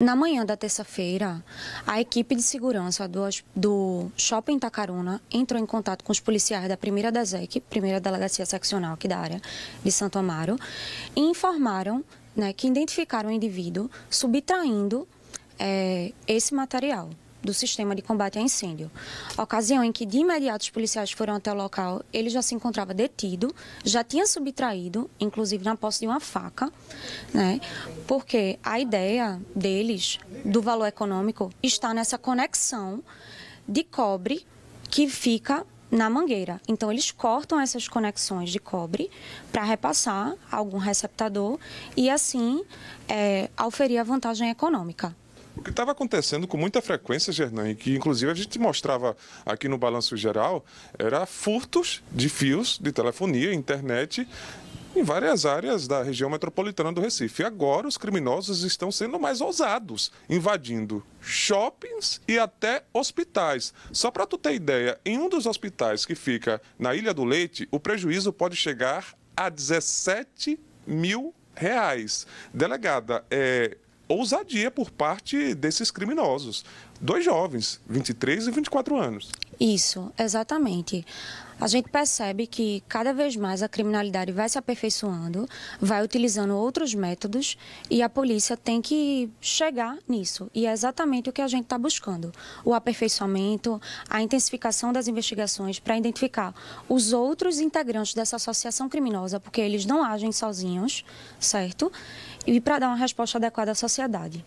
Na manhã da terça-feira, a equipe de segurança do, do Shopping Tacaruna entrou em contato com os policiais da primeira DESEC, primeira delegacia seccional aqui da área de Santo Amaro, e informaram né, que identificaram o indivíduo subtraindo é, esse material do sistema de combate a incêndio. A ocasião em que de imediato os policiais foram até o local, ele já se encontrava detido, já tinha subtraído, inclusive na posse de uma faca, né? Porque a ideia deles do valor econômico está nessa conexão de cobre que fica na mangueira. Então eles cortam essas conexões de cobre para repassar algum receptador e assim é, auferir a vantagem econômica. O que estava acontecendo com muita frequência, Gernan, e que inclusive a gente mostrava aqui no Balanço Geral, era furtos de fios de telefonia, internet em várias áreas da região metropolitana do Recife. Agora, os criminosos estão sendo mais ousados, invadindo shoppings e até hospitais. Só para tu ter ideia, em um dos hospitais que fica na Ilha do Leite, o prejuízo pode chegar a 17 mil reais. Delegada, é, ousadia por parte desses criminosos. Dois jovens, 23 e 24 anos. Isso, exatamente. A gente percebe que cada vez mais a criminalidade vai se aperfeiçoando, vai utilizando outros métodos e a polícia tem que chegar nisso. E é exatamente o que a gente está buscando: o aperfeiçoamento, a intensificação das investigações para identificar os outros integrantes dessa associação criminosa, porque eles não agem sozinhos, certo? E para dar uma resposta adequada à sociedade.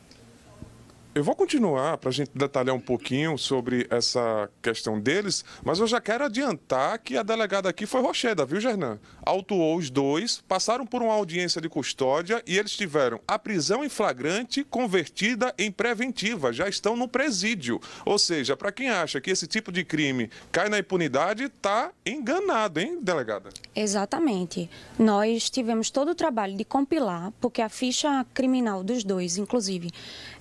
Eu vou continuar para a gente detalhar um pouquinho sobre essa questão deles, mas eu já quero adiantar que a delegada aqui foi Rocheda, viu, Gernan? Autuou os dois, passaram por uma audiência de custódia e eles tiveram a prisão em flagrante convertida em preventiva, já estão no presídio. Ou seja, para quem acha que esse tipo de crime cai na impunidade, está enganado, hein, delegada? Exatamente. Nós tivemos todo o trabalho de compilar, porque a ficha criminal dos dois, inclusive,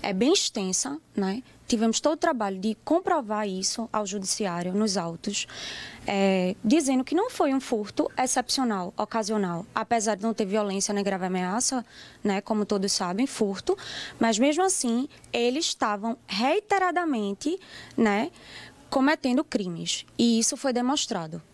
é bem extensa sentença, né? Tivemos todo o trabalho de comprovar isso ao judiciário, nos autos, é, dizendo que não foi um furto excepcional, ocasional, apesar de não ter violência nem grave ameaça, né, como todos sabem, furto, mas mesmo assim eles estavam reiteradamente, né, cometendo crimes e isso foi demonstrado.